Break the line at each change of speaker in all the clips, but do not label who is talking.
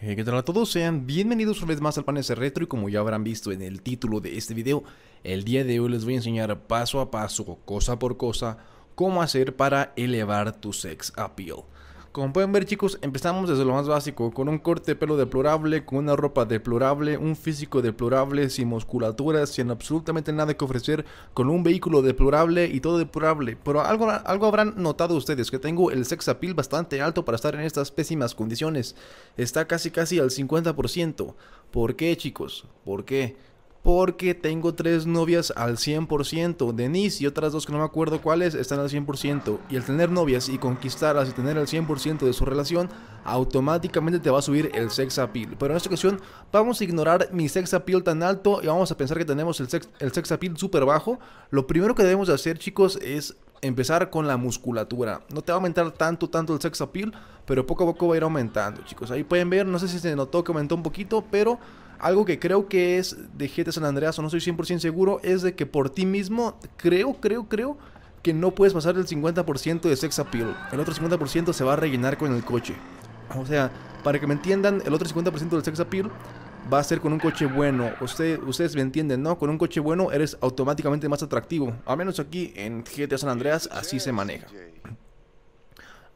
Eh, que tal a todos? Sean bienvenidos una vez más al de Retro y como ya habrán visto en el título de este video, el día de hoy les voy a enseñar paso a paso, cosa por cosa, cómo hacer para elevar tu sex appeal. Como pueden ver chicos, empezamos desde lo más básico, con un corte de pelo deplorable, con una ropa deplorable, un físico deplorable, sin musculatura, sin absolutamente nada que ofrecer, con un vehículo deplorable y todo deplorable. Pero algo, algo habrán notado ustedes, que tengo el sex appeal bastante alto para estar en estas pésimas condiciones. Está casi casi al 50%. ¿Por qué chicos? ¿Por qué? porque tengo tres novias al 100%. Denise y otras dos que no me acuerdo cuáles están al 100%. Y al tener novias y conquistarlas y tener el 100% de su relación, automáticamente te va a subir el sex appeal. Pero en esta ocasión vamos a ignorar mi sex appeal tan alto y vamos a pensar que tenemos el sex, el sex appeal súper bajo. Lo primero que debemos hacer chicos es empezar con la musculatura. No te va a aumentar tanto, tanto el sex appeal, pero poco a poco va a ir aumentando chicos. Ahí pueden ver, no sé si se notó que aumentó un poquito, pero... Algo que creo que es de GTA San Andreas, o no soy 100% seguro, es de que por ti mismo, creo, creo, creo, que no puedes pasar el 50% de sex appeal. El otro 50% se va a rellenar con el coche. O sea, para que me entiendan, el otro 50% del sex appeal va a ser con un coche bueno. Usted, ustedes me entienden, ¿no? Con un coche bueno eres automáticamente más atractivo. A menos aquí en GTA San Andreas así se maneja.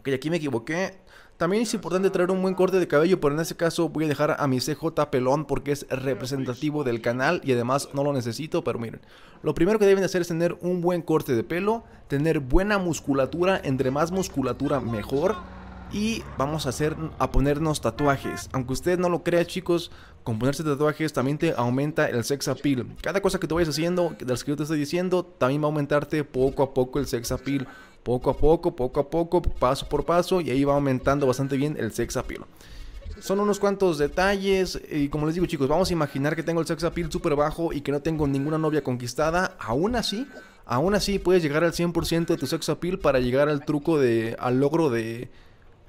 Ok, aquí me equivoqué. También es importante traer un buen corte de cabello, pero en este caso voy a dejar a mi CJ pelón porque es representativo del canal y además no lo necesito, pero miren. Lo primero que deben hacer es tener un buen corte de pelo, tener buena musculatura, entre más musculatura mejor. Y vamos a, hacer, a ponernos tatuajes. Aunque usted no lo crea chicos, con ponerse tatuajes también te aumenta el sex appeal. Cada cosa que te vayas haciendo, de las que yo te estoy diciendo, también va a aumentarte poco a poco el sex appeal poco a poco, poco a poco, paso por paso y ahí va aumentando bastante bien el sex appeal. Son unos cuantos detalles y como les digo chicos, vamos a imaginar que tengo el sex appeal súper bajo y que no tengo ninguna novia conquistada, aún así, aún así puedes llegar al 100% de tu sex appeal para llegar al truco de, al logro de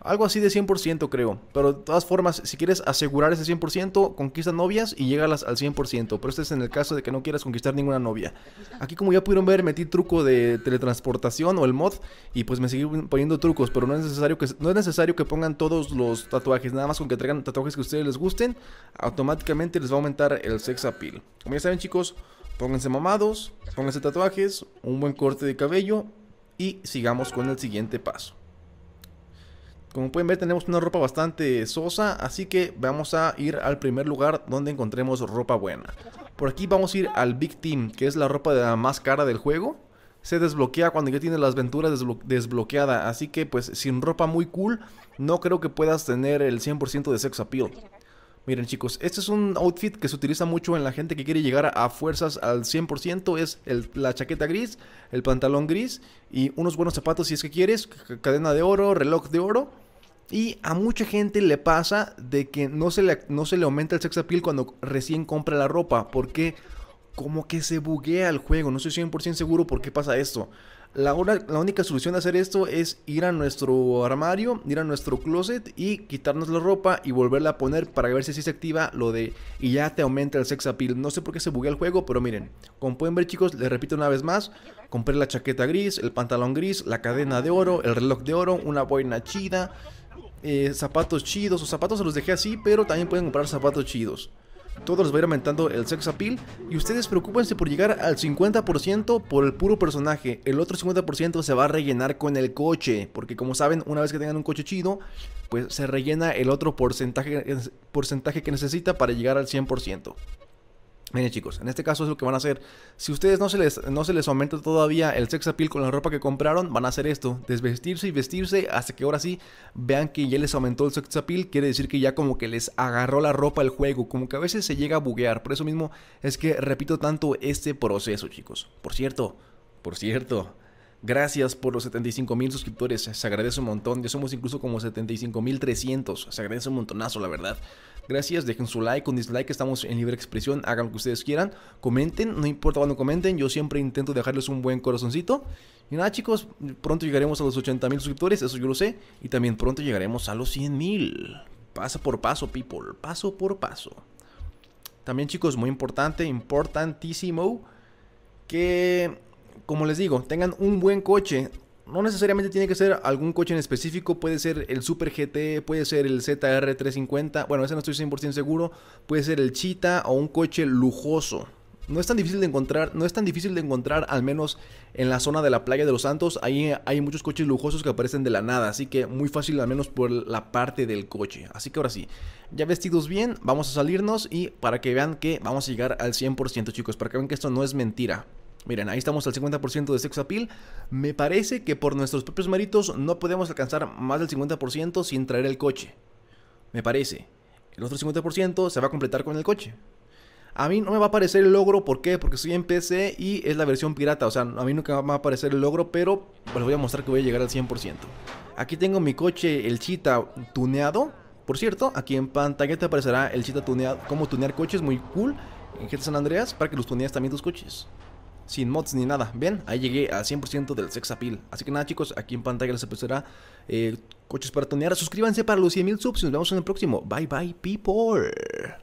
algo así de 100% creo. Pero de todas formas, si quieres asegurar ese 100%, conquista novias y llégalas al 100%. Pero este es en el caso de que no quieras conquistar ninguna novia. Aquí como ya pudieron ver, metí truco de teletransportación o el mod. Y pues me seguí poniendo trucos. Pero no es necesario que, no es necesario que pongan todos los tatuajes. Nada más con que traigan tatuajes que a ustedes les gusten. Automáticamente les va a aumentar el sex appeal. Como ya saben chicos, pónganse mamados, pónganse tatuajes, un buen corte de cabello. Y sigamos con el siguiente paso. Como pueden ver tenemos una ropa bastante sosa, así que vamos a ir al primer lugar donde encontremos ropa buena. Por aquí vamos a ir al Big Team, que es la ropa más cara del juego. Se desbloquea cuando ya tienes las aventuras desbloqueada, así que pues sin ropa muy cool no creo que puedas tener el 100% de sex appeal. Miren chicos, este es un outfit que se utiliza mucho en la gente que quiere llegar a fuerzas al 100%, es la chaqueta gris, el pantalón gris y unos buenos zapatos si es que quieres, cadena de oro, reloj de oro y a mucha gente le pasa de que no se le, no se le aumenta el sex appeal cuando recién compra la ropa. Porque como que se buguea el juego. No estoy 100% seguro por qué pasa esto. La, la única solución de hacer esto es ir a nuestro armario, ir a nuestro closet y quitarnos la ropa y volverla a poner para ver si se activa lo de y ya te aumenta el sex appeal. No sé por qué se buguea el juego, pero miren, como pueden ver chicos, les repito una vez más, compré la chaqueta gris, el pantalón gris, la cadena de oro, el reloj de oro, una boina chida, eh, zapatos chidos. Los zapatos se los dejé así, pero también pueden comprar zapatos chidos. Todos les va a ir aumentando el sex appeal. Y ustedes preocupense por llegar al 50% por el puro personaje. El otro 50% se va a rellenar con el coche. Porque como saben, una vez que tengan un coche chido, pues se rellena el otro porcentaje, porcentaje que necesita para llegar al 100%. Miren chicos, en este caso es lo que van a hacer. Si ustedes no se les, no se les aumenta todavía el sex appeal con la ropa que compraron, van a hacer esto. Desvestirse y vestirse hasta que ahora sí vean que ya les aumentó el sex appeal. Quiere decir que ya como que les agarró la ropa el juego. Como que a veces se llega a buguear. Por eso mismo es que repito tanto este proceso chicos. Por cierto, por cierto. Gracias por los 75 mil suscriptores, se agradece un montón. Ya somos incluso como 75 mil 300, se agradece un montonazo, la verdad. Gracias, dejen su like Un dislike, estamos en libre expresión, hagan lo que ustedes quieran. Comenten, no importa cuando comenten, yo siempre intento dejarles un buen corazoncito. Y nada, chicos, pronto llegaremos a los 80 mil suscriptores, eso yo lo sé. Y también pronto llegaremos a los 100 mil. Paso por paso, people, paso por paso. También, chicos, muy importante, importantísimo, que como les digo, tengan un buen coche. No necesariamente tiene que ser algún coche en específico, puede ser el Super GT, puede ser el ZR350, bueno, ese no estoy 100% seguro, puede ser el Cheetah o un coche lujoso. No es tan difícil de encontrar, no es tan difícil de encontrar, al menos en la zona de la playa de los Santos, ahí hay muchos coches lujosos que aparecen de la nada, así que muy fácil al menos por la parte del coche. Así que ahora sí, ya vestidos bien, vamos a salirnos y para que vean que vamos a llegar al 100% chicos, para que vean que esto no es mentira. Miren, ahí estamos al 50% de sex appeal. Me parece que por nuestros propios méritos no podemos alcanzar más del 50% sin traer el coche. Me parece. El otro 50% se va a completar con el coche. A mí no me va a aparecer el logro, ¿por qué? Porque estoy en PC y es la versión pirata, o sea, a mí nunca me va a aparecer el logro, pero les voy a mostrar que voy a llegar al 100%. Aquí tengo mi coche, el Chita tuneado. Por cierto, aquí en pantalla te aparecerá el Chita tuneado, cómo tunear coches, muy cool, en GTA San Andreas, para que los tunees también tus coches sin mods ni nada. ¿Ven? ahí llegué al 100% del sex appeal. Así que nada chicos, aquí en pantalla les aparecerá eh, coches para tonear. Suscríbanse para los 100.000 subs y nos vemos en el próximo. Bye bye people.